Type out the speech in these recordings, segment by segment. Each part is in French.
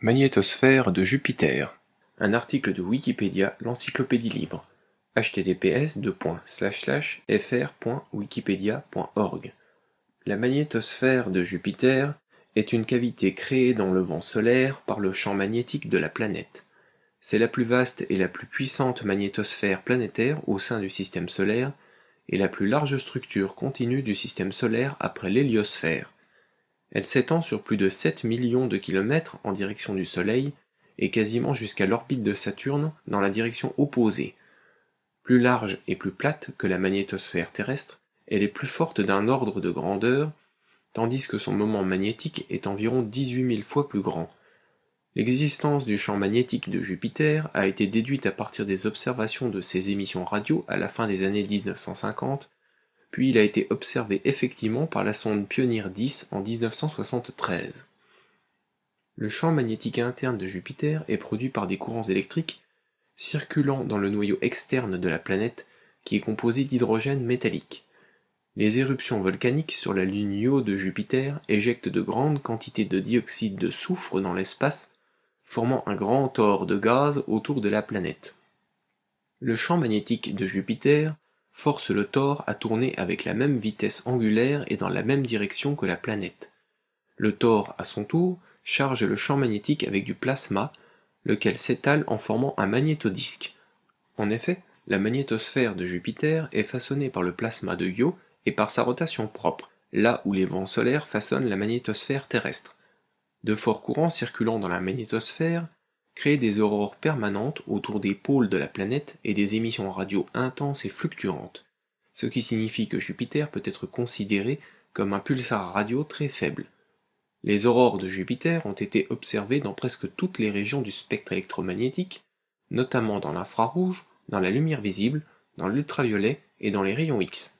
Magnétosphère de Jupiter. Un article de Wikipédia, l'encyclopédie libre. https://fr.wikipedia.org. La magnétosphère de Jupiter est une cavité créée dans le vent solaire par le champ magnétique de la planète. C'est la plus vaste et la plus puissante magnétosphère planétaire au sein du système solaire et la plus large structure continue du système solaire après l'héliosphère. Elle s'étend sur plus de 7 millions de kilomètres en direction du Soleil et quasiment jusqu'à l'orbite de Saturne dans la direction opposée. Plus large et plus plate que la magnétosphère terrestre, elle est plus forte d'un ordre de grandeur, tandis que son moment magnétique est environ 18 000 fois plus grand. L'existence du champ magnétique de Jupiter a été déduite à partir des observations de ses émissions radio à la fin des années 1950 puis il a été observé effectivement par la sonde Pioneer 10 en 1973. Le champ magnétique interne de Jupiter est produit par des courants électriques circulant dans le noyau externe de la planète qui est composé d'hydrogène métallique. Les éruptions volcaniques sur la lune Io de Jupiter éjectent de grandes quantités de dioxyde de soufre dans l'espace, formant un grand or de gaz autour de la planète. Le champ magnétique de Jupiter force le tor à tourner avec la même vitesse angulaire et dans la même direction que la planète. Le tor, à son tour, charge le champ magnétique avec du plasma, lequel s'étale en formant un magnétodisque. En effet, la magnétosphère de Jupiter est façonnée par le plasma de Io et par sa rotation propre, là où les vents solaires façonnent la magnétosphère terrestre. De forts courants circulant dans la magnétosphère créer des aurores permanentes autour des pôles de la planète et des émissions radio intenses et fluctuantes, ce qui signifie que Jupiter peut être considéré comme un pulsar radio très faible. Les aurores de Jupiter ont été observées dans presque toutes les régions du spectre électromagnétique, notamment dans l'infrarouge, dans la lumière visible, dans l'ultraviolet et dans les rayons X.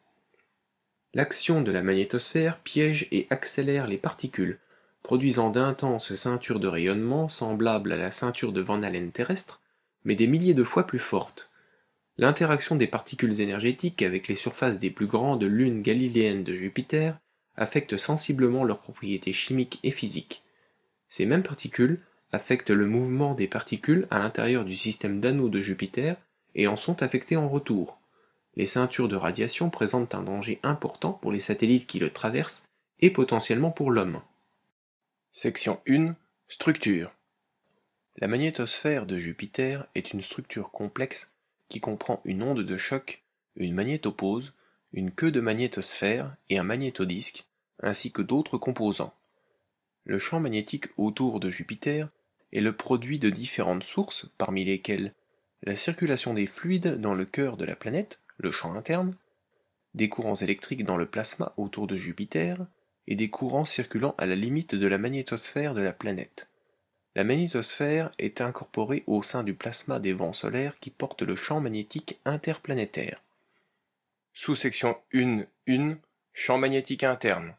L'action de la magnétosphère piège et accélère les particules, produisant d'intenses ceintures de rayonnement semblables à la ceinture de Van Allen terrestre, mais des milliers de fois plus fortes. L'interaction des particules énergétiques avec les surfaces des plus grandes lunes galiléennes de Jupiter affecte sensiblement leurs propriétés chimiques et physiques. Ces mêmes particules affectent le mouvement des particules à l'intérieur du système d'anneaux de Jupiter et en sont affectées en retour. Les ceintures de radiation présentent un danger important pour les satellites qui le traversent et potentiellement pour l'homme. Section 1 Structure La magnétosphère de Jupiter est une structure complexe qui comprend une onde de choc, une magnétopause, une queue de magnétosphère et un magnétodisque, ainsi que d'autres composants. Le champ magnétique autour de Jupiter est le produit de différentes sources, parmi lesquelles la circulation des fluides dans le cœur de la planète, le champ interne, des courants électriques dans le plasma autour de Jupiter, et des courants circulant à la limite de la magnétosphère de la planète. La magnétosphère est incorporée au sein du plasma des vents solaires qui porte le champ magnétique interplanétaire. Sous-section 1.1 Champ magnétique interne.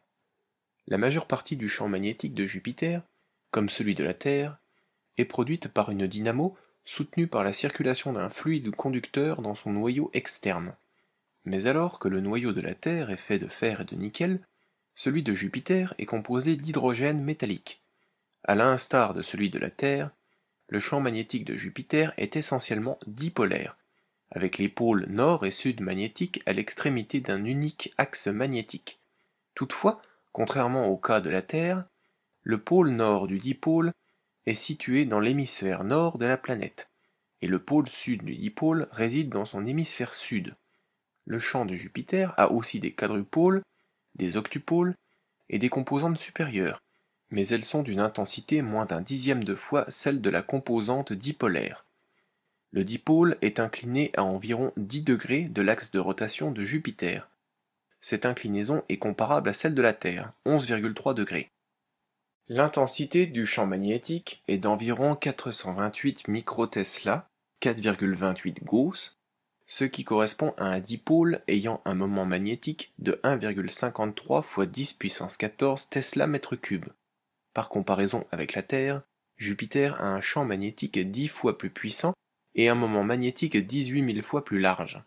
La majeure partie du champ magnétique de Jupiter, comme celui de la Terre, est produite par une dynamo soutenue par la circulation d'un fluide conducteur dans son noyau externe. Mais alors que le noyau de la Terre est fait de fer et de nickel, celui de Jupiter est composé d'hydrogène métallique. À l'instar de celui de la Terre, le champ magnétique de Jupiter est essentiellement dipolaire, avec les pôles nord et sud magnétiques à l'extrémité d'un unique axe magnétique. Toutefois, contrairement au cas de la Terre, le pôle nord du dipôle est situé dans l'hémisphère nord de la planète, et le pôle sud du dipôle réside dans son hémisphère sud. Le champ de Jupiter a aussi des quadrupôles des octupoles et des composantes supérieures, mais elles sont d'une intensité moins d'un dixième de fois celle de la composante dipolaire. Le dipôle est incliné à environ 10 degrés de l'axe de rotation de Jupiter. Cette inclinaison est comparable à celle de la Terre, 11,3 degrés. L'intensité du champ magnétique est d'environ 428 microtesla, 4,28 Gauss, ce qui correspond à un dipôle ayant un moment magnétique de 1,53 x 10 puissance 14 Tesla mètre cube. Par comparaison avec la Terre, Jupiter a un champ magnétique 10 fois plus puissant et un moment magnétique 18 000 fois plus large.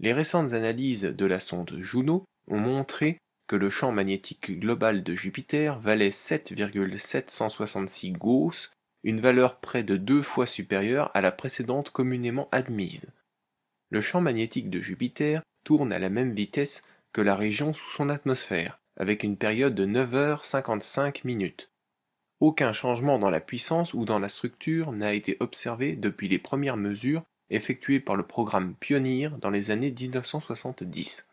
Les récentes analyses de la sonde Juno ont montré que le champ magnétique global de Jupiter valait 7,766 Gauss, une valeur près de deux fois supérieure à la précédente communément admise le champ magnétique de Jupiter tourne à la même vitesse que la région sous son atmosphère, avec une période de 9h55 minutes. Aucun changement dans la puissance ou dans la structure n'a été observé depuis les premières mesures effectuées par le programme Pioneer dans les années 1970.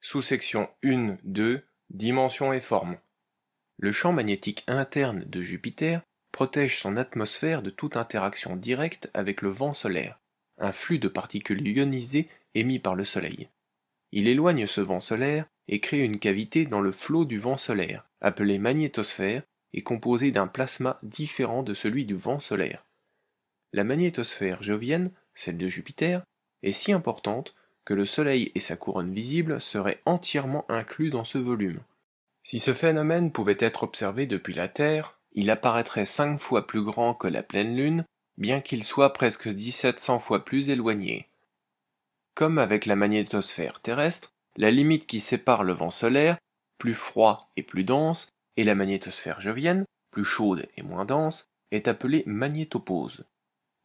Sous-section 1, 2, Dimensions et forme. Le champ magnétique interne de Jupiter protège son atmosphère de toute interaction directe avec le vent solaire un flux de particules ionisées émis par le Soleil. Il éloigne ce vent solaire et crée une cavité dans le flot du vent solaire, appelée magnétosphère, et composée d'un plasma différent de celui du vent solaire. La magnétosphère jovienne, celle de Jupiter, est si importante que le Soleil et sa couronne visible seraient entièrement inclus dans ce volume. Si ce phénomène pouvait être observé depuis la Terre, il apparaîtrait cinq fois plus grand que la pleine Lune bien qu'il soit presque 1700 fois plus éloigné. Comme avec la magnétosphère terrestre, la limite qui sépare le vent solaire, plus froid et plus dense, et la magnétosphère jovienne, plus chaude et moins dense, est appelée magnétopause.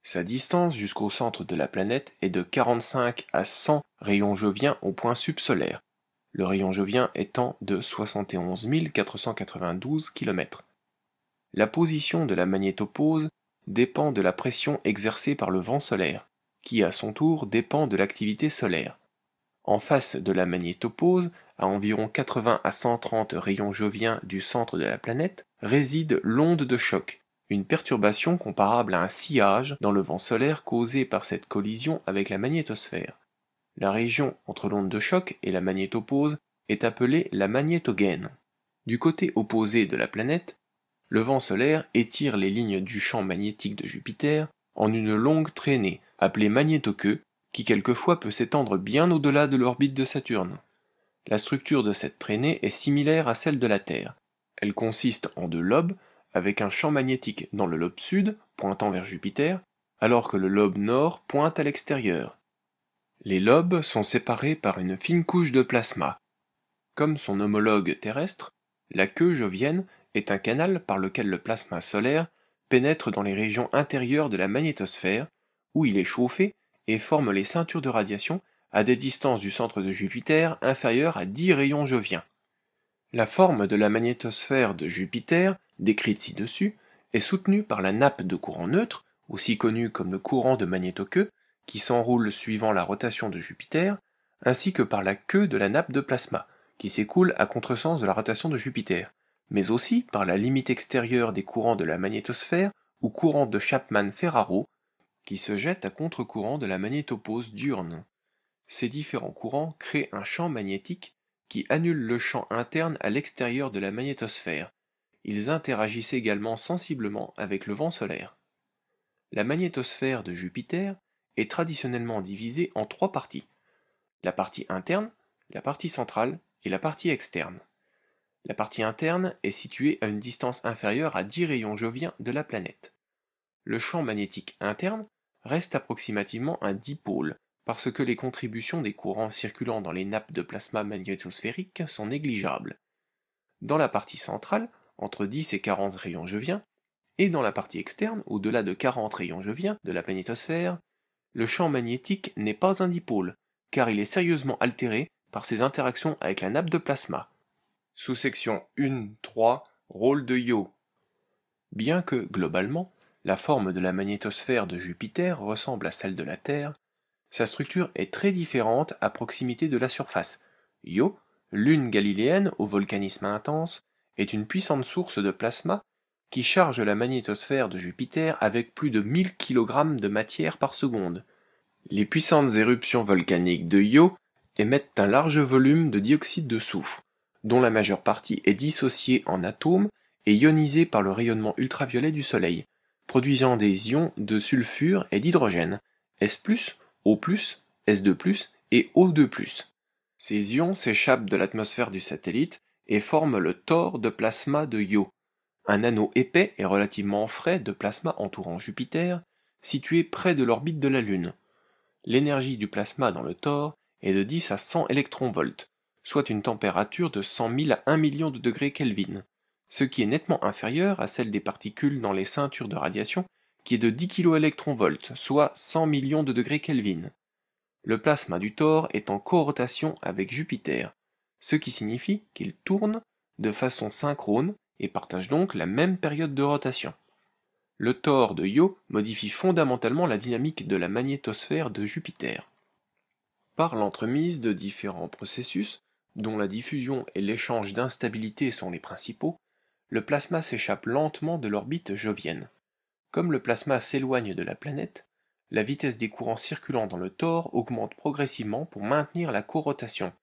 Sa distance jusqu'au centre de la planète est de 45 à 100 rayons joviens au point subsolaire, le rayon jovien étant de 71 492 km. La position de la magnétopause dépend de la pression exercée par le vent solaire, qui à son tour dépend de l'activité solaire. En face de la magnétopause, à environ 80 à 130 rayons joviens du centre de la planète, réside l'onde de choc, une perturbation comparable à un sillage dans le vent solaire causé par cette collision avec la magnétosphère. La région entre l'onde de choc et la magnétopause est appelée la magnétogène. Du côté opposé de la planète, le vent solaire étire les lignes du champ magnétique de Jupiter en une longue traînée, appelée magnétoqueue, qui quelquefois peut s'étendre bien au-delà de l'orbite de Saturne. La structure de cette traînée est similaire à celle de la Terre. Elle consiste en deux lobes, avec un champ magnétique dans le lobe sud, pointant vers Jupiter, alors que le lobe nord pointe à l'extérieur. Les lobes sont séparés par une fine couche de plasma. Comme son homologue terrestre, la queue jovienne est un canal par lequel le plasma solaire pénètre dans les régions intérieures de la magnétosphère, où il est chauffé et forme les ceintures de radiation à des distances du centre de Jupiter inférieures à 10 rayons joviens. La forme de la magnétosphère de Jupiter, décrite ci-dessus, est soutenue par la nappe de courant neutre, aussi connue comme le courant de magnétoqueue, qui s'enroule suivant la rotation de Jupiter, ainsi que par la queue de la nappe de plasma, qui s'écoule à contresens de la rotation de Jupiter, mais aussi par la limite extérieure des courants de la magnétosphère ou courants de Chapman-Ferraro, qui se jettent à contre-courant de la magnétopose d'Urne. Ces différents courants créent un champ magnétique qui annule le champ interne à l'extérieur de la magnétosphère. Ils interagissent également sensiblement avec le vent solaire. La magnétosphère de Jupiter est traditionnellement divisée en trois parties. La partie interne, la partie centrale et la partie externe. La partie interne est située à une distance inférieure à 10 rayons joviens de la planète. Le champ magnétique interne reste approximativement un dipôle, parce que les contributions des courants circulant dans les nappes de plasma magnétosphérique sont négligeables. Dans la partie centrale, entre 10 et 40 rayons joviens, et dans la partie externe, au-delà de 40 rayons joviens de la planétosphère, le champ magnétique n'est pas un dipôle, car il est sérieusement altéré par ses interactions avec la nappe de plasma. Sous-section 1.3 Rôle de Io. Bien que, globalement, la forme de la magnétosphère de Jupiter ressemble à celle de la Terre, sa structure est très différente à proximité de la surface. Io, lune galiléenne au volcanisme intense, est une puissante source de plasma qui charge la magnétosphère de Jupiter avec plus de 1000 kg de matière par seconde. Les puissantes éruptions volcaniques de Io émettent un large volume de dioxyde de soufre, dont la majeure partie est dissociée en atomes et ionisée par le rayonnement ultraviolet du Soleil, produisant des ions de sulfure et d'hydrogène, S+, O+, S2+, et O2+. Ces ions s'échappent de l'atmosphère du satellite et forment le tor de plasma de Io, un anneau épais et relativement frais de plasma entourant Jupiter, situé près de l'orbite de la Lune. L'énergie du plasma dans le tor est de 10 à 100 électronvolts, soit une température de 100 000 à 1 million de degrés Kelvin, ce qui est nettement inférieur à celle des particules dans les ceintures de radiation, qui est de 10 kV, soit 100 millions de degrés Kelvin. Le plasma du Thor est en corotation avec Jupiter, ce qui signifie qu'il tourne de façon synchrone et partage donc la même période de rotation. Le Thor de Io modifie fondamentalement la dynamique de la magnétosphère de Jupiter. Par l'entremise de différents processus, dont la diffusion et l'échange d'instabilité sont les principaux, le plasma s'échappe lentement de l'orbite jovienne. Comme le plasma s'éloigne de la planète, la vitesse des courants circulant dans le tor augmente progressivement pour maintenir la corotation.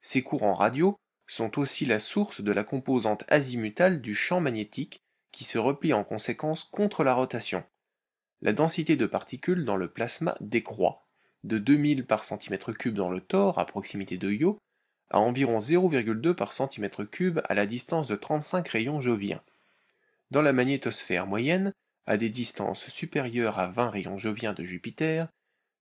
Ces courants radio sont aussi la source de la composante azimutale du champ magnétique qui se replie en conséquence contre la rotation. La densité de particules dans le plasma décroît, de 2000 par cm3 dans le tor à proximité de Io à environ 0,2 par centimètre cube à la distance de 35 rayons joviens. Dans la magnétosphère moyenne, à des distances supérieures à 20 rayons joviens de Jupiter,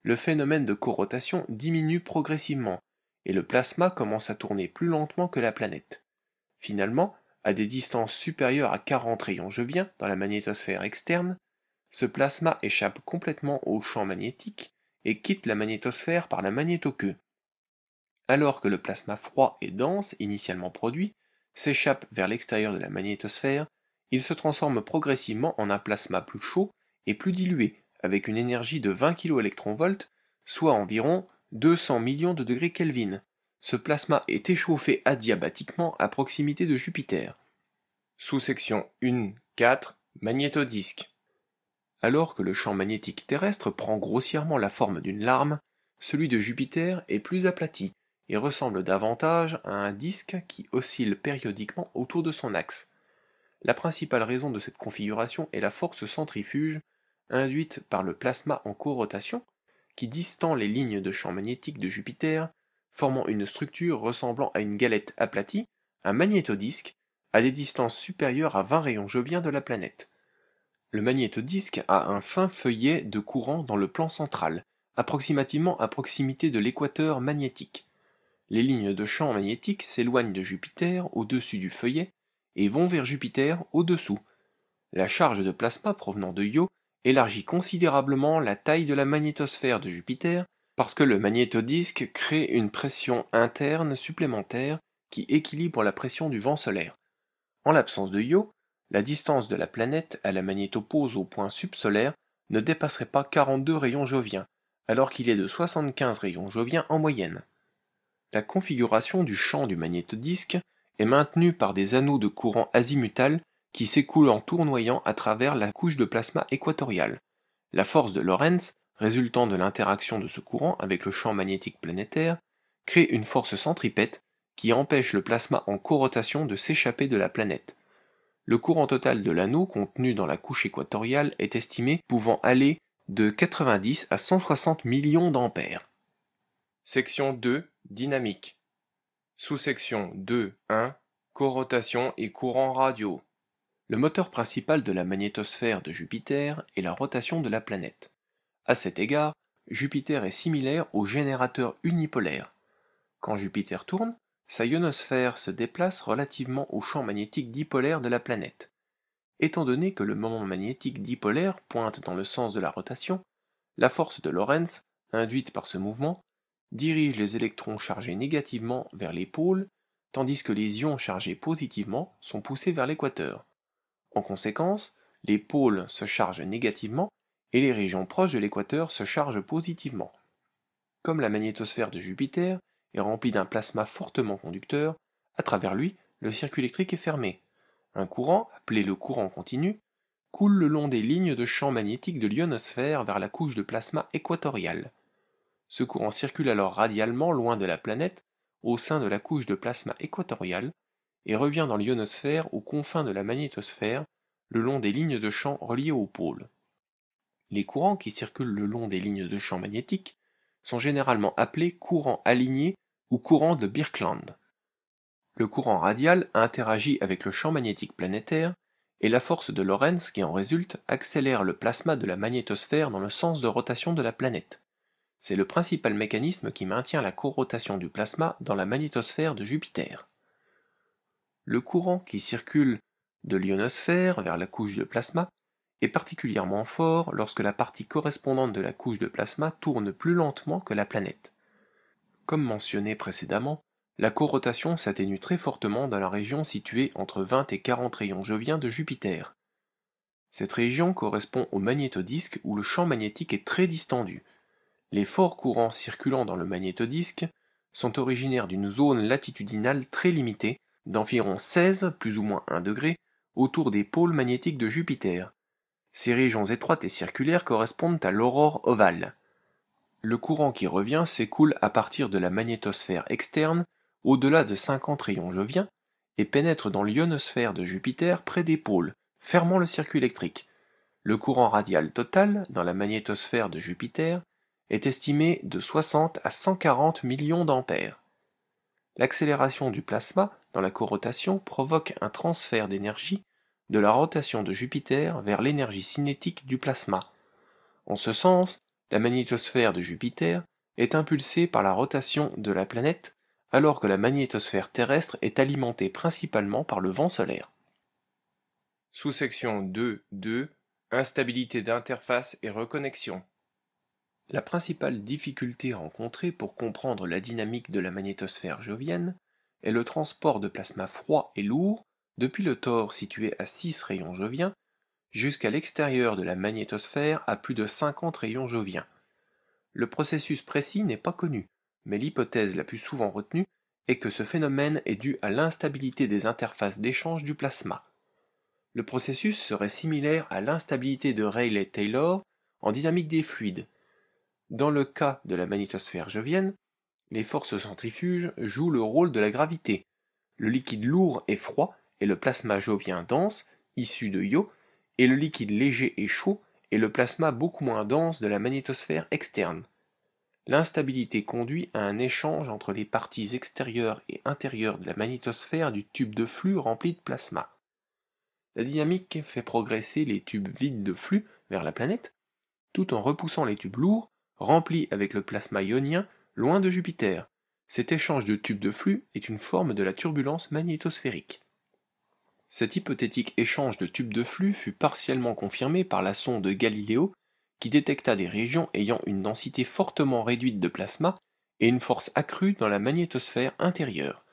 le phénomène de corotation diminue progressivement et le plasma commence à tourner plus lentement que la planète. Finalement, à des distances supérieures à 40 rayons joviens dans la magnétosphère externe, ce plasma échappe complètement au champ magnétique et quitte la magnétosphère par la magnétoqueue, alors que le plasma froid et dense initialement produit s'échappe vers l'extérieur de la magnétosphère, il se transforme progressivement en un plasma plus chaud et plus dilué, avec une énergie de 20 kV, soit environ 200 millions de degrés Kelvin. Ce plasma est échauffé adiabatiquement à proximité de Jupiter. Sous-section 1.4 magnétodisque. Alors que le champ magnétique terrestre prend grossièrement la forme d'une larme, celui de Jupiter est plus aplati, et ressemble davantage à un disque qui oscille périodiquement autour de son axe. La principale raison de cette configuration est la force centrifuge induite par le plasma en co-rotation, qui distend les lignes de champ magnétique de Jupiter, formant une structure ressemblant à une galette aplatie, un magnétodisque, à des distances supérieures à 20 rayons joviens de la planète. Le magnétodisque a un fin feuillet de courant dans le plan central, approximativement à proximité de l'équateur magnétique les lignes de champ magnétique s'éloignent de Jupiter au-dessus du feuillet et vont vers Jupiter au-dessous. La charge de plasma provenant de Io élargit considérablement la taille de la magnétosphère de Jupiter parce que le magnétodisque crée une pression interne supplémentaire qui équilibre la pression du vent solaire. En l'absence de Io, la distance de la planète à la magnétopause au point subsolaire ne dépasserait pas 42 rayons joviens, alors qu'il est de 75 rayons joviens en moyenne. La configuration du champ du magnétodisque est maintenue par des anneaux de courant azimutal qui s'écoulent en tournoyant à travers la couche de plasma équatoriale. La force de Lorentz, résultant de l'interaction de ce courant avec le champ magnétique planétaire, crée une force centripète qui empêche le plasma en corotation de s'échapper de la planète. Le courant total de l'anneau contenu dans la couche équatoriale est estimé pouvant aller de 90 à 160 millions d'ampères. Section 2 Dynamique. Sous-section 2.1 Corotation et courant radio. Le moteur principal de la magnétosphère de Jupiter est la rotation de la planète. À cet égard, Jupiter est similaire au générateur unipolaire. Quand Jupiter tourne, sa ionosphère se déplace relativement au champ magnétique dipolaire de la planète. Étant donné que le moment magnétique dipolaire pointe dans le sens de la rotation, la force de Lorentz, induite par ce mouvement, dirige les électrons chargés négativement vers les pôles, tandis que les ions chargés positivement sont poussés vers l'équateur. En conséquence, les pôles se chargent négativement et les régions proches de l'équateur se chargent positivement. Comme la magnétosphère de Jupiter est remplie d'un plasma fortement conducteur, à travers lui, le circuit électrique est fermé. Un courant, appelé le courant continu, coule le long des lignes de champ magnétique de l'ionosphère vers la couche de plasma équatoriale. Ce courant circule alors radialement loin de la planète, au sein de la couche de plasma équatoriale, et revient dans l'ionosphère aux confins de la magnétosphère, le long des lignes de champ reliées au pôle. Les courants qui circulent le long des lignes de champ magnétique sont généralement appelés courants alignés ou courants de Birkeland. Le courant radial interagit avec le champ magnétique planétaire et la force de Lorentz qui en résulte accélère le plasma de la magnétosphère dans le sens de rotation de la planète. C'est le principal mécanisme qui maintient la corotation du plasma dans la magnétosphère de Jupiter. Le courant qui circule de l'ionosphère vers la couche de plasma est particulièrement fort lorsque la partie correspondante de la couche de plasma tourne plus lentement que la planète. Comme mentionné précédemment, la corotation s'atténue très fortement dans la région située entre 20 et 40 rayons joviens de Jupiter. Cette région correspond au magnétodisque où le champ magnétique est très distendu, les forts courants circulant dans le magnétodisque sont originaires d'une zone latitudinale très limitée, d'environ 16 plus ou moins 1 degré, autour des pôles magnétiques de Jupiter. Ces régions étroites et circulaires correspondent à l'aurore ovale. Le courant qui revient s'écoule à partir de la magnétosphère externe au-delà de 50 rayons joviens et pénètre dans l'ionosphère de Jupiter près des pôles, fermant le circuit électrique. Le courant radial total dans la magnétosphère de Jupiter est estimée de 60 à 140 millions d'ampères. L'accélération du plasma dans la corotation provoque un transfert d'énergie de la rotation de Jupiter vers l'énergie cinétique du plasma. En ce sens, la magnétosphère de Jupiter est impulsée par la rotation de la planète alors que la magnétosphère terrestre est alimentée principalement par le vent solaire. Sous-section 2.2 Instabilité d'interface et reconnexion. La principale difficulté rencontrée pour comprendre la dynamique de la magnétosphère jovienne est le transport de plasma froid et lourd depuis le tor situé à 6 rayons joviens jusqu'à l'extérieur de la magnétosphère à plus de 50 rayons joviens. Le processus précis n'est pas connu, mais l'hypothèse la plus souvent retenue est que ce phénomène est dû à l'instabilité des interfaces d'échange du plasma. Le processus serait similaire à l'instabilité de Rayleigh-Taylor en dynamique des fluides, dans le cas de la magnétosphère jovienne, les forces centrifuges jouent le rôle de la gravité. Le liquide lourd et froid et le plasma jovien dense, issu de Io, et le liquide léger et chaud est le plasma beaucoup moins dense de la magnétosphère externe. L'instabilité conduit à un échange entre les parties extérieures et intérieures de la magnétosphère du tube de flux rempli de plasma. La dynamique fait progresser les tubes vides de flux vers la planète, tout en repoussant les tubes lourds rempli avec le plasma ionien loin de Jupiter. Cet échange de tubes de flux est une forme de la turbulence magnétosphérique. Cet hypothétique échange de tubes de flux fut partiellement confirmé par la sonde Galiléo qui détecta des régions ayant une densité fortement réduite de plasma et une force accrue dans la magnétosphère intérieure.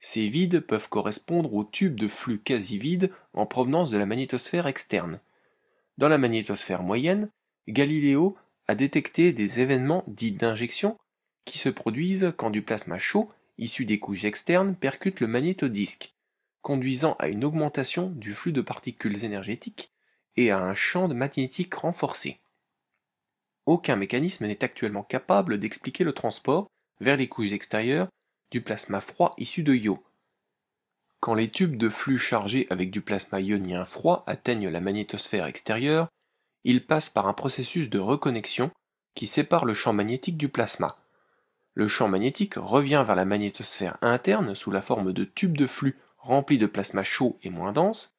Ces vides peuvent correspondre aux tubes de flux quasi vides en provenance de la magnétosphère externe. Dans la magnétosphère moyenne, Galileo à détecter des événements dits d'injection qui se produisent quand du plasma chaud issu des couches externes percute le magnétodisque, conduisant à une augmentation du flux de particules énergétiques et à un champ de magnétique renforcé. Aucun mécanisme n'est actuellement capable d'expliquer le transport vers les couches extérieures du plasma froid issu de Io. Quand les tubes de flux chargés avec du plasma ionien froid atteignent la magnétosphère extérieure, il passe par un processus de reconnexion qui sépare le champ magnétique du plasma. Le champ magnétique revient vers la magnétosphère interne sous la forme de tubes de flux remplis de plasma chaud et moins dense,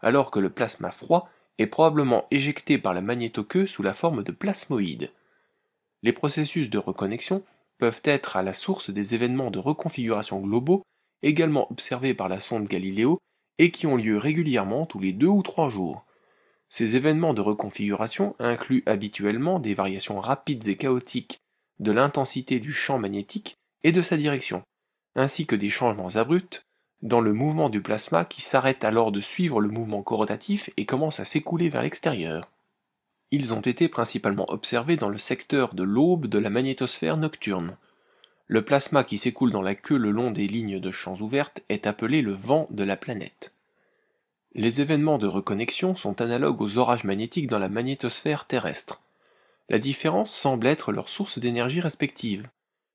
alors que le plasma froid est probablement éjecté par la magnétoqueue sous la forme de plasmoïdes. Les processus de reconnexion peuvent être à la source des événements de reconfiguration globaux également observés par la sonde Galiléo et qui ont lieu régulièrement tous les deux ou trois jours. Ces événements de reconfiguration incluent habituellement des variations rapides et chaotiques de l'intensité du champ magnétique et de sa direction, ainsi que des changements abrupts dans le mouvement du plasma qui s'arrête alors de suivre le mouvement corrotatif et commence à s'écouler vers l'extérieur. Ils ont été principalement observés dans le secteur de l'aube de la magnétosphère nocturne. Le plasma qui s'écoule dans la queue le long des lignes de champs ouvertes est appelé le vent de la planète. Les événements de reconnexion sont analogues aux orages magnétiques dans la magnétosphère terrestre. La différence semble être leur source d'énergie respective.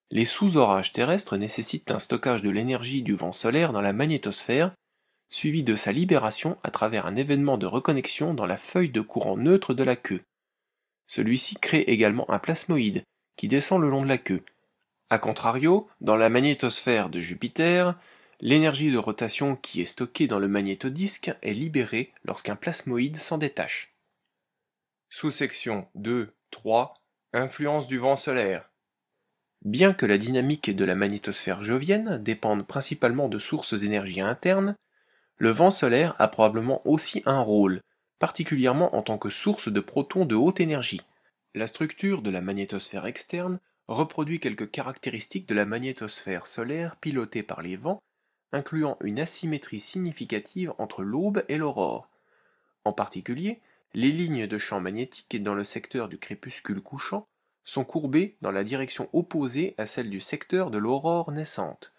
Les sous-orages terrestres nécessitent un stockage de l'énergie du vent solaire dans la magnétosphère, suivi de sa libération à travers un événement de reconnexion dans la feuille de courant neutre de la queue. Celui-ci crée également un plasmoïde, qui descend le long de la queue. A contrario, dans la magnétosphère de Jupiter, L'énergie de rotation qui est stockée dans le magnétodisque est libérée lorsqu'un plasmoïde s'en détache. Sous-section 2.3. influence du vent solaire. Bien que la dynamique de la magnétosphère jovienne dépende principalement de sources d'énergie internes, le vent solaire a probablement aussi un rôle, particulièrement en tant que source de protons de haute énergie. La structure de la magnétosphère externe reproduit quelques caractéristiques de la magnétosphère solaire pilotée par les vents incluant une asymétrie significative entre l'aube et l'aurore. En particulier, les lignes de champ magnétique dans le secteur du crépuscule couchant sont courbées dans la direction opposée à celle du secteur de l'aurore naissante.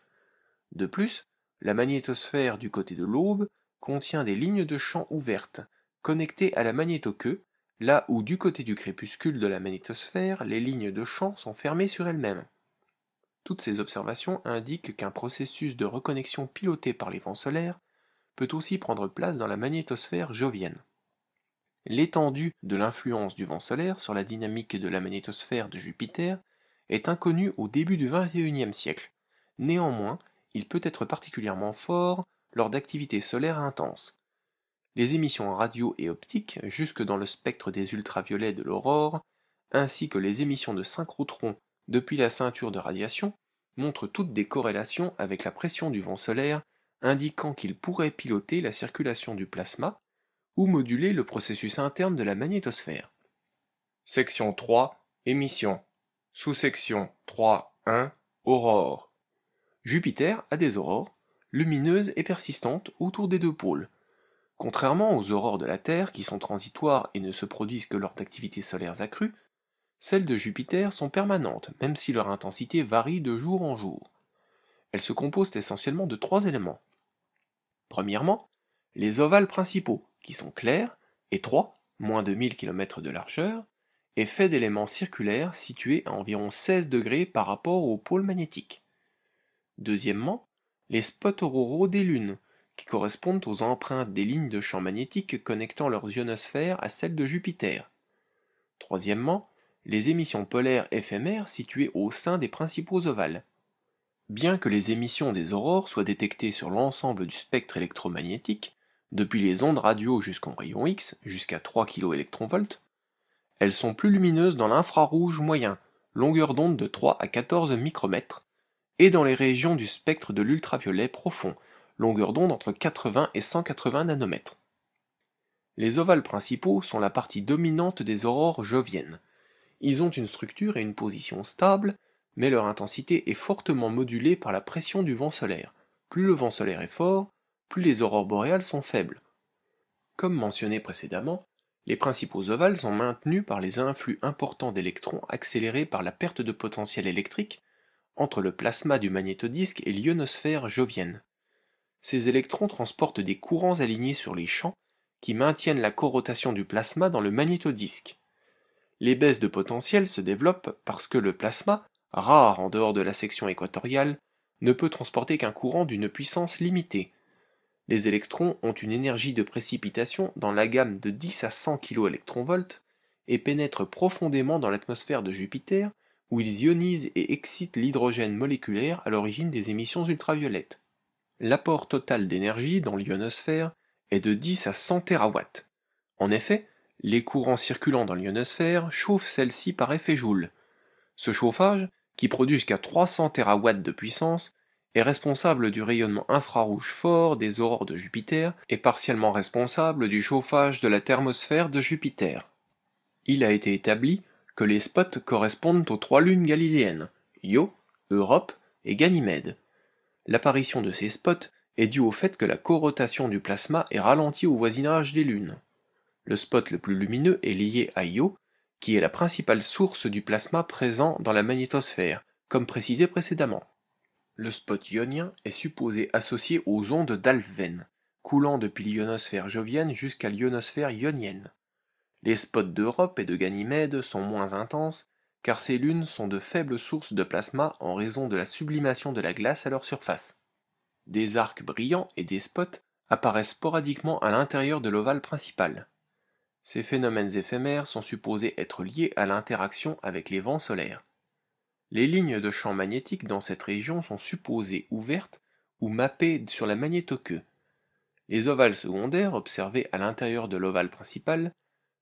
De plus, la magnétosphère du côté de l'aube contient des lignes de champ ouvertes, connectées à la magnétoqueue, là où du côté du crépuscule de la magnétosphère, les lignes de champ sont fermées sur elles-mêmes. Toutes ces observations indiquent qu'un processus de reconnexion piloté par les vents solaires peut aussi prendre place dans la magnétosphère jovienne. L'étendue de l'influence du vent solaire sur la dynamique de la magnétosphère de Jupiter est inconnue au début du XXIe siècle. Néanmoins, il peut être particulièrement fort lors d'activités solaires intenses. Les émissions radio et optiques, jusque dans le spectre des ultraviolets de l'aurore, ainsi que les émissions de synchrotron depuis la ceinture de radiation montre toutes des corrélations avec la pression du vent solaire indiquant qu'il pourrait piloter la circulation du plasma ou moduler le processus interne de la magnétosphère. Section 3 Émission Sous-section 3.1 Aurore Jupiter a des aurores, lumineuses et persistantes autour des deux pôles. Contrairement aux aurores de la Terre qui sont transitoires et ne se produisent que lors d'activités solaires accrues, celles de Jupiter sont permanentes, même si leur intensité varie de jour en jour. Elles se composent essentiellement de trois éléments. Premièrement, les ovales principaux, qui sont clairs, étroits, moins de 1000 km de largeur, et faits d'éléments circulaires situés à environ 16 degrés par rapport au pôle magnétique. Deuxièmement, les spots auroraux des lunes, qui correspondent aux empreintes des lignes de champ magnétique connectant leurs ionosphères à celles de Jupiter. Troisièmement, les émissions polaires éphémères situées au sein des principaux ovales. Bien que les émissions des aurores soient détectées sur l'ensemble du spectre électromagnétique, depuis les ondes radio jusqu'en rayon X, jusqu'à 3 kV, elles sont plus lumineuses dans l'infrarouge moyen, longueur d'onde de 3 à 14 micromètres, et dans les régions du spectre de l'ultraviolet profond, longueur d'onde entre 80 et 180 nanomètres. Les ovales principaux sont la partie dominante des aurores joviennes, ils ont une structure et une position stables, mais leur intensité est fortement modulée par la pression du vent solaire. Plus le vent solaire est fort, plus les aurores boréales sont faibles. Comme mentionné précédemment, les principaux ovales sont maintenus par les influx importants d'électrons accélérés par la perte de potentiel électrique entre le plasma du magnétodisque et l'ionosphère jovienne. Ces électrons transportent des courants alignés sur les champs qui maintiennent la corrotation du plasma dans le magnétodisque les baisses de potentiel se développent parce que le plasma, rare en dehors de la section équatoriale, ne peut transporter qu'un courant d'une puissance limitée. Les électrons ont une énergie de précipitation dans la gamme de 10 à 100 kV et pénètrent profondément dans l'atmosphère de Jupiter où ils ionisent et excitent l'hydrogène moléculaire à l'origine des émissions ultraviolettes. L'apport total d'énergie dans l'ionosphère est de 10 à 100 TW. En effet, les courants circulant dans l'ionosphère chauffent celle-ci par effet Joule. Ce chauffage, qui produit jusqu'à 300 TWh de puissance, est responsable du rayonnement infrarouge fort des aurores de Jupiter et partiellement responsable du chauffage de la thermosphère de Jupiter. Il a été établi que les spots correspondent aux trois lunes galiléennes, Io, Europe et Ganymède. L'apparition de ces spots est due au fait que la corotation du plasma est ralentie au voisinage des lunes. Le spot le plus lumineux est lié à Io, qui est la principale source du plasma présent dans la magnétosphère, comme précisé précédemment. Le spot ionien est supposé associé aux ondes d'Alphven, coulant depuis l'ionosphère jovienne jusqu'à l'ionosphère ionienne. Les spots d'Europe et de Ganymède sont moins intenses, car ces lunes sont de faibles sources de plasma en raison de la sublimation de la glace à leur surface. Des arcs brillants et des spots apparaissent sporadiquement à l'intérieur de l'ovale principal. Ces phénomènes éphémères sont supposés être liés à l'interaction avec les vents solaires. Les lignes de champ magnétique dans cette région sont supposées ouvertes ou mappées sur la magnétoqueue. Les ovales secondaires observés à l'intérieur de l'ovale principal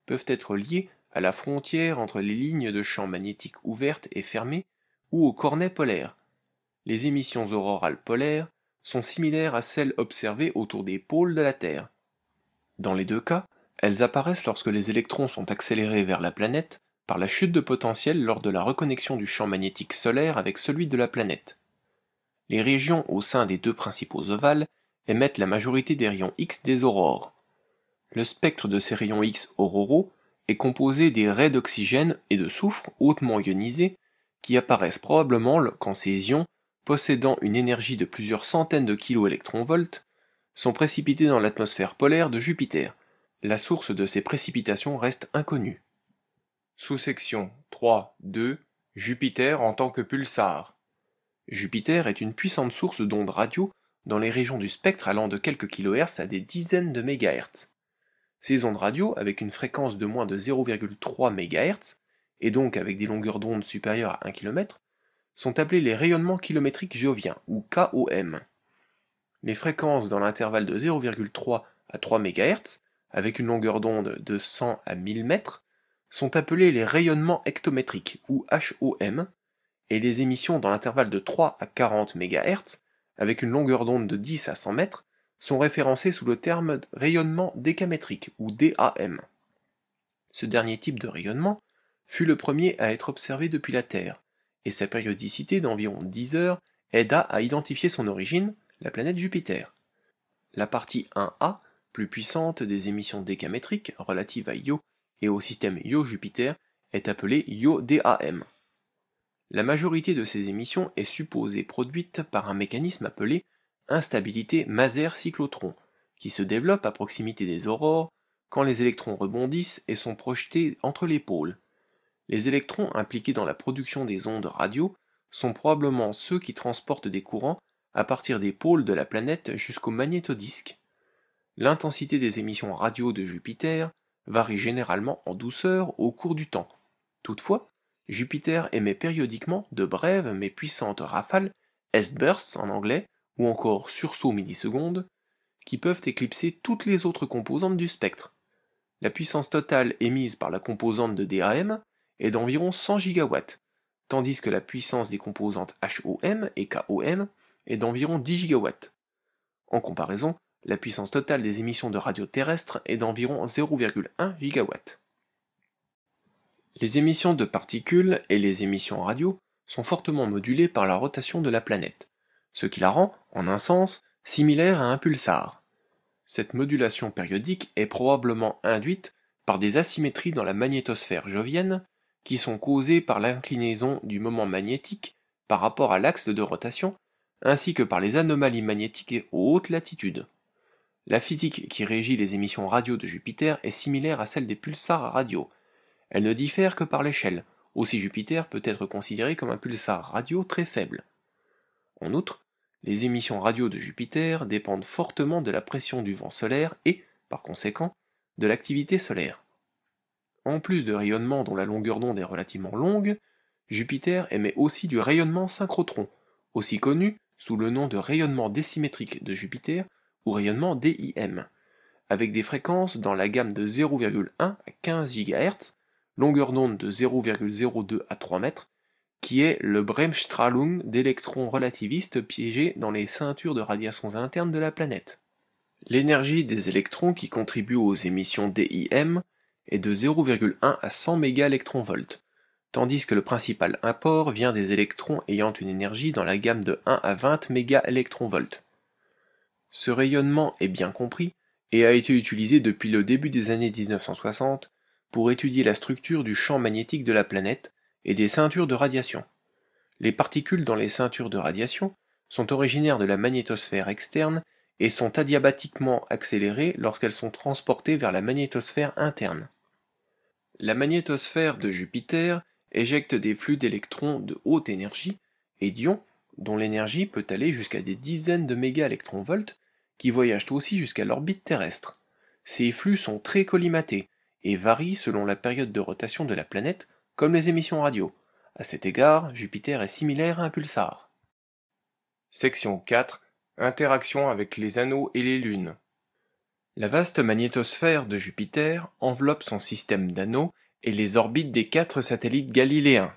peuvent être liés à la frontière entre les lignes de champ magnétique ouvertes et fermées ou aux cornet polaire. Les émissions aurorales polaires sont similaires à celles observées autour des pôles de la Terre. Dans les deux cas, elles apparaissent lorsque les électrons sont accélérés vers la planète par la chute de potentiel lors de la reconnexion du champ magnétique solaire avec celui de la planète. Les régions au sein des deux principaux ovales émettent la majorité des rayons X des aurores. Le spectre de ces rayons X auroraux est composé des raies d'oxygène et de soufre hautement ionisés qui apparaissent probablement quand ces ions, possédant une énergie de plusieurs centaines de volts, sont précipités dans l'atmosphère polaire de Jupiter, la source de ces précipitations reste inconnue. Sous-section 3.2 Jupiter en tant que pulsar. Jupiter est une puissante source d'ondes radio dans les régions du spectre allant de quelques kHz à des dizaines de MHz. Ces ondes radio, avec une fréquence de moins de 0,3 MHz, et donc avec des longueurs d'onde supérieures à 1 km, sont appelées les rayonnements kilométriques géoviens, ou KOM. Les fréquences dans l'intervalle de 0,3 à 3 MHz avec une longueur d'onde de 100 à 1000 mètres, sont appelés les rayonnements hectométriques ou HOM et les émissions dans l'intervalle de 3 à 40 MHz avec une longueur d'onde de 10 à 100 mètres sont référencées sous le terme rayonnement décamétrique ou DAM. Ce dernier type de rayonnement fut le premier à être observé depuis la Terre et sa périodicité d'environ 10 heures aida à identifier son origine, la planète Jupiter. La partie 1A plus puissante des émissions décamétriques relatives à Io et au système Io-Jupiter est appelée Io-DAM. La majorité de ces émissions est supposée produite par un mécanisme appelé instabilité Maser-cyclotron, qui se développe à proximité des aurores quand les électrons rebondissent et sont projetés entre les pôles. Les électrons impliqués dans la production des ondes radio sont probablement ceux qui transportent des courants à partir des pôles de la planète jusqu'au magnétodisque l'intensité des émissions radio de Jupiter varie généralement en douceur au cours du temps. Toutefois, Jupiter émet périodiquement de brèves mais puissantes rafales, S-bursts en anglais, ou encore sursauts millisecondes, qui peuvent éclipser toutes les autres composantes du spectre. La puissance totale émise par la composante de DAM est d'environ 100 gigawatts, tandis que la puissance des composantes HOM et KOM est d'environ 10 gigawatts. En comparaison, la puissance totale des émissions de radio terrestre est d'environ 0,1 GW. Les émissions de particules et les émissions radio sont fortement modulées par la rotation de la planète, ce qui la rend, en un sens, similaire à un pulsar. Cette modulation périodique est probablement induite par des asymétries dans la magnétosphère jovienne qui sont causées par l'inclinaison du moment magnétique par rapport à l'axe de rotation ainsi que par les anomalies magnétiques aux hautes latitudes. La physique qui régit les émissions radio de Jupiter est similaire à celle des pulsars radio. Elle ne diffère que par l'échelle, aussi Jupiter peut être considéré comme un pulsar radio très faible. En outre, les émissions radio de Jupiter dépendent fortement de la pression du vent solaire et, par conséquent, de l'activité solaire. En plus de rayonnement dont la longueur d'onde est relativement longue, Jupiter émet aussi du rayonnement synchrotron, aussi connu sous le nom de rayonnement désymétrique de Jupiter ou rayonnement DIM, avec des fréquences dans la gamme de 0,1 à 15 GHz, longueur d'onde de 0,02 à 3 mètres, qui est le Bremsstrahlung d'électrons relativistes piégés dans les ceintures de radiations internes de la planète. L'énergie des électrons qui contribuent aux émissions DIM est de 0,1 à 100 MeV, tandis que le principal import vient des électrons ayant une énergie dans la gamme de 1 à 20 MeV. Ce rayonnement est bien compris et a été utilisé depuis le début des années 1960 pour étudier la structure du champ magnétique de la planète et des ceintures de radiation. Les particules dans les ceintures de radiation sont originaires de la magnétosphère externe et sont adiabatiquement accélérées lorsqu'elles sont transportées vers la magnétosphère interne. La magnétosphère de Jupiter éjecte des flux d'électrons de haute énergie et d'ions dont l'énergie peut aller jusqu'à des dizaines de mégaélectronvolts, qui voyagent aussi jusqu'à l'orbite terrestre. Ces flux sont très collimatés et varient selon la période de rotation de la planète, comme les émissions radio. À cet égard, Jupiter est similaire à un pulsar. Section 4 Interaction avec les anneaux et les lunes. La vaste magnétosphère de Jupiter enveloppe son système d'anneaux et les orbites des quatre satellites galiléens,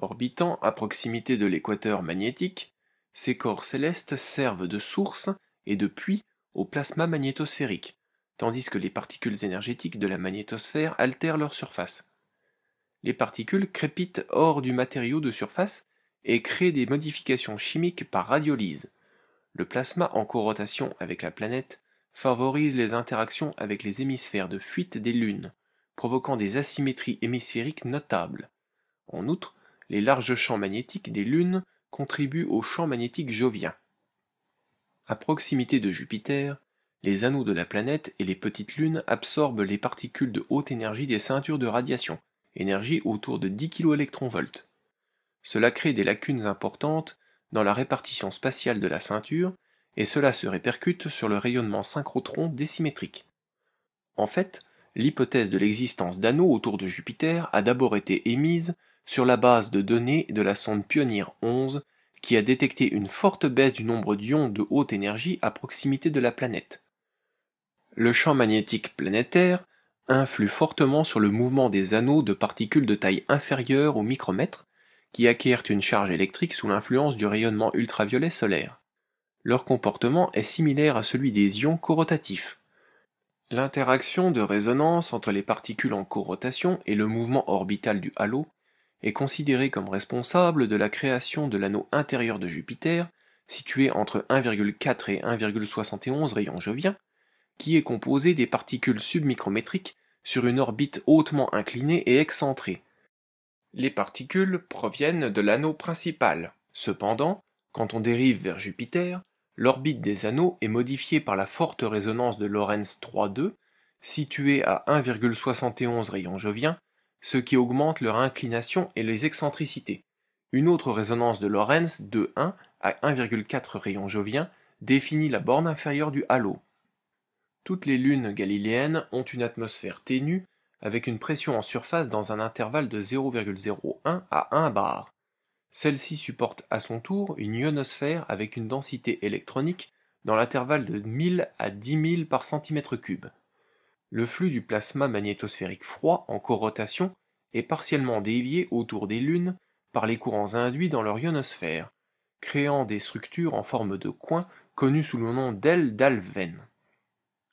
Orbitant à proximité de l'équateur magnétique, ces corps célestes servent de source et de puits au plasma magnétosphérique, tandis que les particules énergétiques de la magnétosphère altèrent leur surface. Les particules crépitent hors du matériau de surface et créent des modifications chimiques par radiolyse. Le plasma en corotation avec la planète favorise les interactions avec les hémisphères de fuite des lunes, provoquant des asymétries hémisphériques notables. En outre, les larges champs magnétiques des lunes contribuent au champ magnétique jovien. À proximité de Jupiter, les anneaux de la planète et les petites lunes absorbent les particules de haute énergie des ceintures de radiation, énergie autour de 10 kV. Cela crée des lacunes importantes dans la répartition spatiale de la ceinture, et cela se répercute sur le rayonnement synchrotron désymétrique. En fait, l'hypothèse de l'existence d'anneaux autour de Jupiter a d'abord été émise sur la base de données de la sonde Pioneer 11 qui a détecté une forte baisse du nombre d'ions de haute énergie à proximité de la planète. Le champ magnétique planétaire influe fortement sur le mouvement des anneaux de particules de taille inférieure au micromètre qui acquièrent une charge électrique sous l'influence du rayonnement ultraviolet solaire. Leur comportement est similaire à celui des ions corotatifs. L'interaction de résonance entre les particules en corotation et le mouvement orbital du halo est considéré comme responsable de la création de l'anneau intérieur de Jupiter, situé entre 1,4 et 1,71 rayons joviens, qui est composé des particules submicrométriques sur une orbite hautement inclinée et excentrée. Les particules proviennent de l'anneau principal. Cependant, quand on dérive vers Jupiter, l'orbite des anneaux est modifiée par la forte résonance de Lorentz 3.2, située à 1,71 rayons joviens ce qui augmente leur inclination et les excentricités. Une autre résonance de Lorentz de 1 à 1,4 rayons joviens définit la borne inférieure du halo. Toutes les lunes galiléennes ont une atmosphère ténue avec une pression en surface dans un intervalle de 0,01 à 1 bar. Celle-ci supporte à son tour une ionosphère avec une densité électronique dans l'intervalle de 1000 à 10 000 par centimètre cube le flux du plasma magnétosphérique froid en corotation est partiellement dévié autour des lunes par les courants induits dans leur ionosphère, créant des structures en forme de coins connues sous le nom d'ailes d'Alven.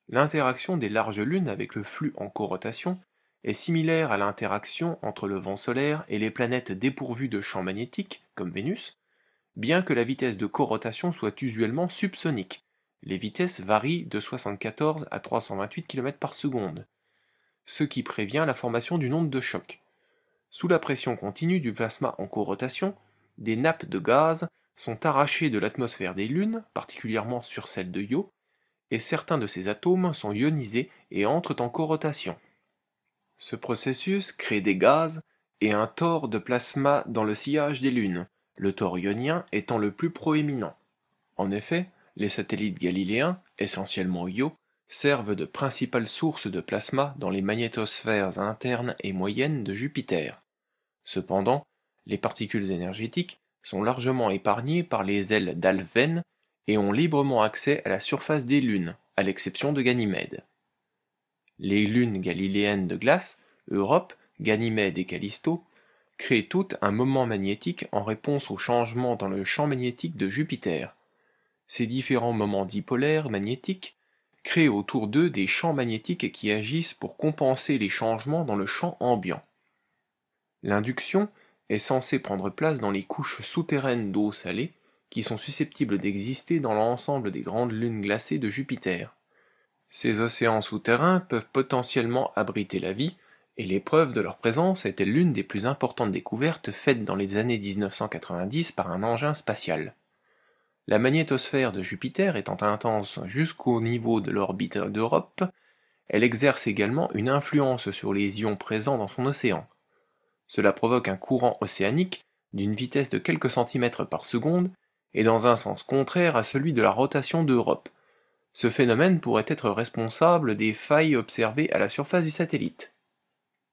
L'interaction des larges lunes avec le flux en corotation est similaire à l'interaction entre le vent solaire et les planètes dépourvues de champs magnétiques, comme Vénus, bien que la vitesse de corrotation soit usuellement subsonique, les vitesses varient de 74 à 328 km par seconde, ce qui prévient la formation d'une onde de choc. Sous la pression continue du plasma en corotation, des nappes de gaz sont arrachées de l'atmosphère des lunes, particulièrement sur celle de Io, et certains de ces atomes sont ionisés et entrent en corotation. Ce processus crée des gaz et un tor de plasma dans le sillage des lunes, le tor ionien étant le plus proéminent. En effet, les satellites galiléens, essentiellement Io, servent de principales sources de plasma dans les magnétosphères internes et moyennes de Jupiter. Cependant, les particules énergétiques sont largement épargnées par les ailes d'Alven et ont librement accès à la surface des lunes, à l'exception de Ganymède. Les lunes galiléennes de glace, Europe, Ganymède et Callisto, créent toutes un moment magnétique en réponse aux changements dans le champ magnétique de Jupiter, ces différents moments dipolaires magnétiques créent autour d'eux des champs magnétiques qui agissent pour compenser les changements dans le champ ambiant. L'induction est censée prendre place dans les couches souterraines d'eau salée qui sont susceptibles d'exister dans l'ensemble des grandes lunes glacées de Jupiter. Ces océans souterrains peuvent potentiellement abriter la vie, et l'épreuve de leur présence était l'une des plus importantes découvertes faites dans les années 1990 par un engin spatial. La magnétosphère de Jupiter étant intense jusqu'au niveau de l'orbite d'Europe, elle exerce également une influence sur les ions présents dans son océan. Cela provoque un courant océanique d'une vitesse de quelques centimètres par seconde et dans un sens contraire à celui de la rotation d'Europe. Ce phénomène pourrait être responsable des failles observées à la surface du satellite.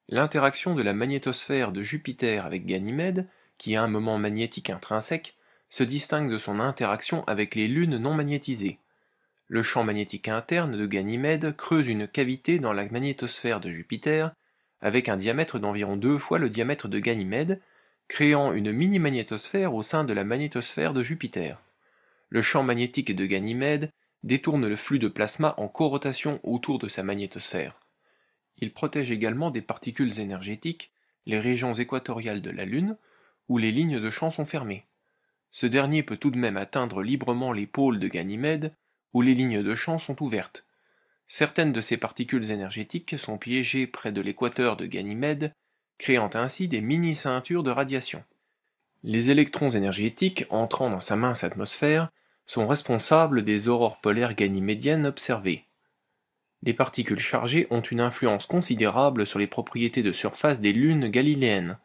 L'interaction de la magnétosphère de Jupiter avec Ganymède, qui a un moment magnétique intrinsèque, se distingue de son interaction avec les lunes non magnétisées. Le champ magnétique interne de Ganymède creuse une cavité dans la magnétosphère de Jupiter avec un diamètre d'environ deux fois le diamètre de Ganymède, créant une mini-magnétosphère au sein de la magnétosphère de Jupiter. Le champ magnétique de Ganymède détourne le flux de plasma en corotation autour de sa magnétosphère. Il protège également des particules énergétiques les régions équatoriales de la Lune, où les lignes de champ sont fermées ce dernier peut tout de même atteindre librement les pôles de Ganymède, où les lignes de champ sont ouvertes. Certaines de ces particules énergétiques sont piégées près de l'équateur de Ganymède, créant ainsi des mini-ceintures de radiation. Les électrons énergétiques entrant dans sa mince atmosphère sont responsables des aurores polaires ganymédiennes observées. Les particules chargées ont une influence considérable sur les propriétés de surface des lunes galiléennes.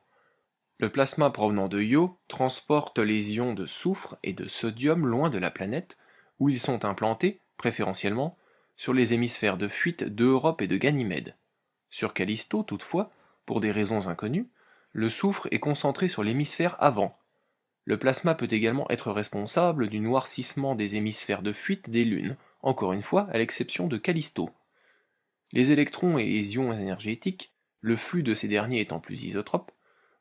Le plasma provenant de Io transporte les ions de soufre et de sodium loin de la planète, où ils sont implantés, préférentiellement, sur les hémisphères de fuite d'Europe et de Ganymède. Sur Callisto, toutefois, pour des raisons inconnues, le soufre est concentré sur l'hémisphère avant. Le plasma peut également être responsable du noircissement des hémisphères de fuite des lunes, encore une fois à l'exception de Callisto. Les électrons et les ions énergétiques, le flux de ces derniers étant plus isotrope,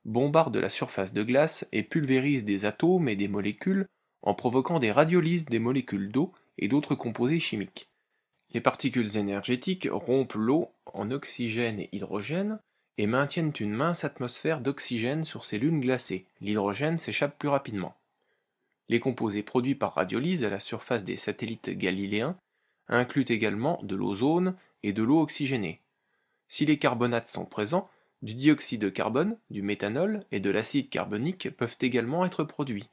bombarde la surface de glace et pulvérise des atomes et des molécules en provoquant des radiolyses des molécules d'eau et d'autres composés chimiques. Les particules énergétiques rompent l'eau en oxygène et hydrogène et maintiennent une mince atmosphère d'oxygène sur ces lunes glacées. L'hydrogène s'échappe plus rapidement. Les composés produits par radiolyse à la surface des satellites galiléens incluent également de l'ozone et de l'eau oxygénée. Si les carbonates sont présents, du dioxyde de carbone, du méthanol et de l'acide carbonique peuvent également être produits.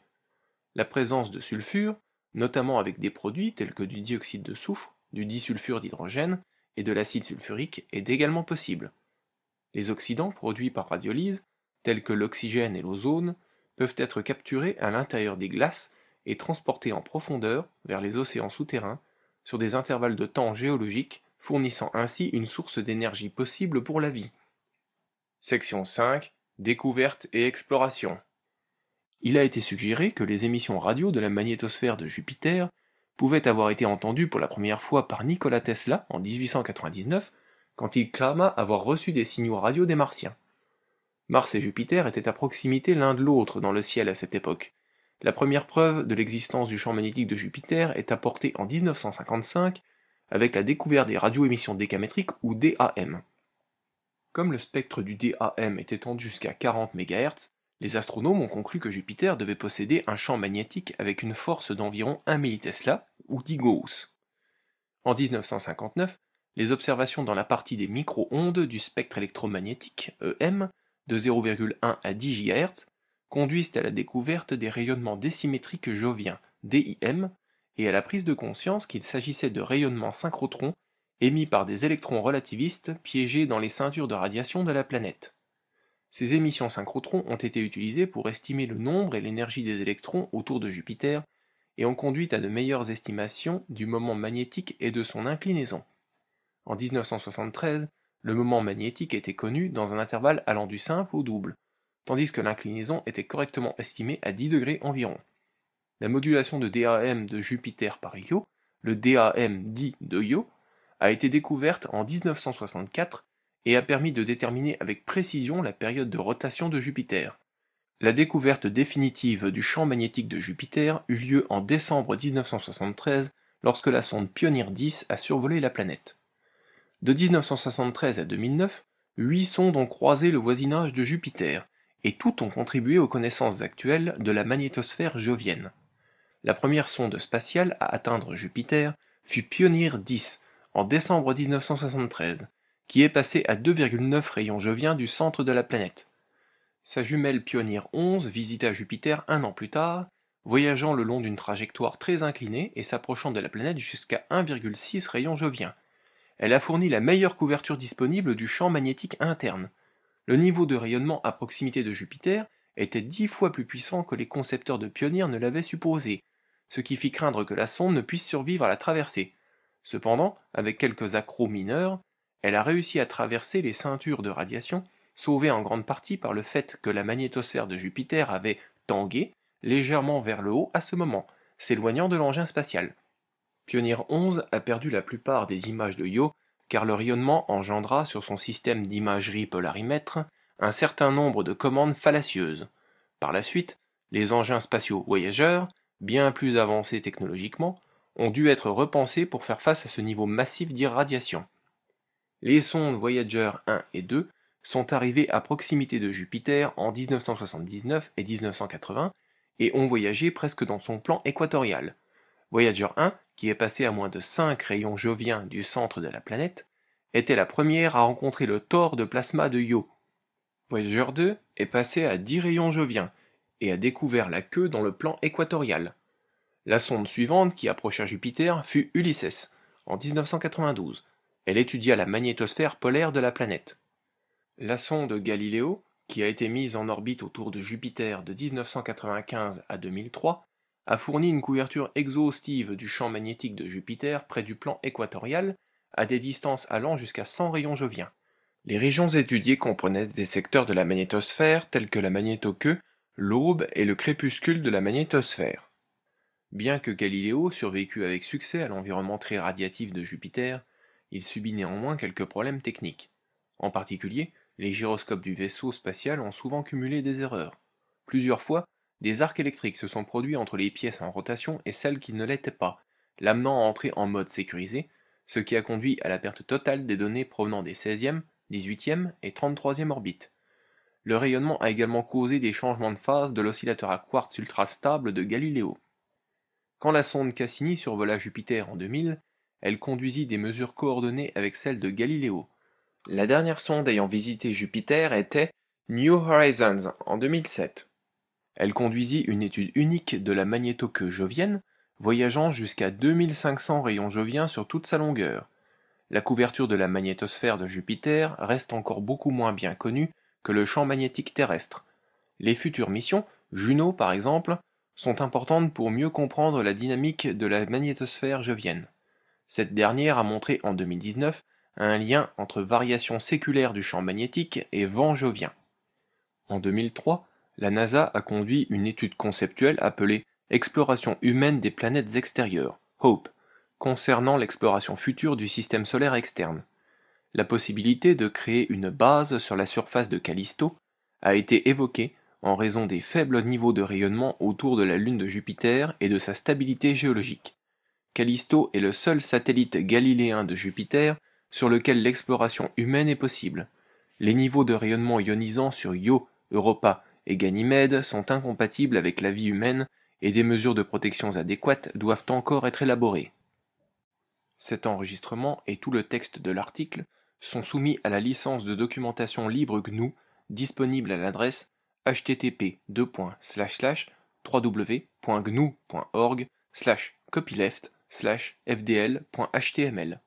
La présence de sulfure, notamment avec des produits tels que du dioxyde de soufre, du disulfure d'hydrogène et de l'acide sulfurique, est également possible. Les oxydants produits par radiolyse, tels que l'oxygène et l'ozone, peuvent être capturés à l'intérieur des glaces et transportés en profondeur vers les océans souterrains sur des intervalles de temps géologiques, fournissant ainsi une source d'énergie possible pour la vie. Section 5 Découverte et exploration. Il a été suggéré que les émissions radio de la magnétosphère de Jupiter pouvaient avoir été entendues pour la première fois par Nikola Tesla en 1899 quand il clama avoir reçu des signaux radio des Martiens. Mars et Jupiter étaient à proximité l'un de l'autre dans le ciel à cette époque. La première preuve de l'existence du champ magnétique de Jupiter est apportée en 1955 avec la découverte des radioémissions décamétriques ou DAM. Comme le spectre du DAM est étendu jusqu'à 40 MHz, les astronomes ont conclu que Jupiter devait posséder un champ magnétique avec une force d'environ 1 millitesla ou 10 Gauss. En 1959, les observations dans la partie des micro-ondes du spectre électromagnétique EM de 0,1 à 10 GHz conduisent à la découverte des rayonnements désymétriques joviens DIM et à la prise de conscience qu'il s'agissait de rayonnements synchrotrons émis par des électrons relativistes piégés dans les ceintures de radiation de la planète. Ces émissions synchrotrons ont été utilisées pour estimer le nombre et l'énergie des électrons autour de Jupiter et ont conduit à de meilleures estimations du moment magnétique et de son inclinaison. En 1973, le moment magnétique était connu dans un intervalle allant du simple au double, tandis que l'inclinaison était correctement estimée à 10 degrés environ. La modulation de DAM de Jupiter par Io, le DAM dit de Io, a été découverte en 1964 et a permis de déterminer avec précision la période de rotation de Jupiter. La découverte définitive du champ magnétique de Jupiter eut lieu en décembre 1973 lorsque la sonde Pioneer 10 a survolé la planète. De 1973 à 2009, huit sondes ont croisé le voisinage de Jupiter, et toutes ont contribué aux connaissances actuelles de la magnétosphère jovienne. La première sonde spatiale à atteindre Jupiter fut Pioneer 10 en décembre 1973, qui est passé à 2,9 rayons joviens du centre de la planète. Sa jumelle Pioneer 11 visita Jupiter un an plus tard, voyageant le long d'une trajectoire très inclinée et s'approchant de la planète jusqu'à 1,6 rayons joviens. Elle a fourni la meilleure couverture disponible du champ magnétique interne. Le niveau de rayonnement à proximité de Jupiter était dix fois plus puissant que les concepteurs de Pioneer ne l'avaient supposé, ce qui fit craindre que la sonde ne puisse survivre à la traversée. Cependant, avec quelques accros mineurs, elle a réussi à traverser les ceintures de radiation, sauvée en grande partie par le fait que la magnétosphère de Jupiter avait tangué légèrement vers le haut à ce moment, s'éloignant de l'engin spatial. Pioneer 11 a perdu la plupart des images de Io car le rayonnement engendra sur son système d'imagerie polarimètre un certain nombre de commandes fallacieuses. Par la suite, les engins spatiaux voyageurs, bien plus avancés technologiquement, ont dû être repensés pour faire face à ce niveau massif d'irradiation. Les sondes Voyager 1 et 2 sont arrivées à proximité de Jupiter en 1979 et 1980 et ont voyagé presque dans son plan équatorial. Voyager 1, qui est passé à moins de 5 rayons joviens du centre de la planète, était la première à rencontrer le tor de plasma de Io. Voyager 2 est passé à 10 rayons joviens et a découvert la queue dans le plan équatorial. La sonde suivante qui approcha Jupiter fut Ulysses, en 1992. Elle étudia la magnétosphère polaire de la planète. La sonde Galileo, qui a été mise en orbite autour de Jupiter de 1995 à 2003, a fourni une couverture exhaustive du champ magnétique de Jupiter près du plan équatorial, à des distances allant jusqu'à 100 rayons joviens. Les régions étudiées comprenaient des secteurs de la magnétosphère tels que la magnétoqueue, l'aube et le crépuscule de la magnétosphère. Bien que Galiléo survécut avec succès à l'environnement très radiatif de Jupiter, il subit néanmoins quelques problèmes techniques. En particulier, les gyroscopes du vaisseau spatial ont souvent cumulé des erreurs. Plusieurs fois, des arcs électriques se sont produits entre les pièces en rotation et celles qui ne l'étaient pas, l'amenant à entrer en mode sécurisé, ce qui a conduit à la perte totale des données provenant des 16e, 18e et 33e orbites. Le rayonnement a également causé des changements de phase de l'oscillateur à quartz ultra stable de Galiléo. Quand la sonde Cassini survola Jupiter en 2000, elle conduisit des mesures coordonnées avec celles de Galileo. La dernière sonde ayant visité Jupiter était New Horizons en 2007. Elle conduisit une étude unique de la magnétoqueue jovienne, voyageant jusqu'à 2500 rayons joviens sur toute sa longueur. La couverture de la magnétosphère de Jupiter reste encore beaucoup moins bien connue que le champ magnétique terrestre. Les futures missions, Juno par exemple, sont importantes pour mieux comprendre la dynamique de la magnétosphère jovienne. Cette dernière a montré en 2019 un lien entre variations séculaires du champ magnétique et vent jovien. En 2003, la NASA a conduit une étude conceptuelle appelée Exploration humaine des planètes extérieures, HOPE, concernant l'exploration future du système solaire externe. La possibilité de créer une base sur la surface de Callisto a été évoquée en raison des faibles niveaux de rayonnement autour de la Lune de Jupiter et de sa stabilité géologique. Callisto est le seul satellite galiléen de Jupiter sur lequel l'exploration humaine est possible. Les niveaux de rayonnement ionisant sur Io, Europa et Ganymède sont incompatibles avec la vie humaine et des mesures de protection adéquates doivent encore être élaborées. Cet enregistrement et tout le texte de l'article sont soumis à la licence de documentation libre GNU disponible à l'adresse http deux point slash slash w ww point gno point org slash copyleft slash fdl point html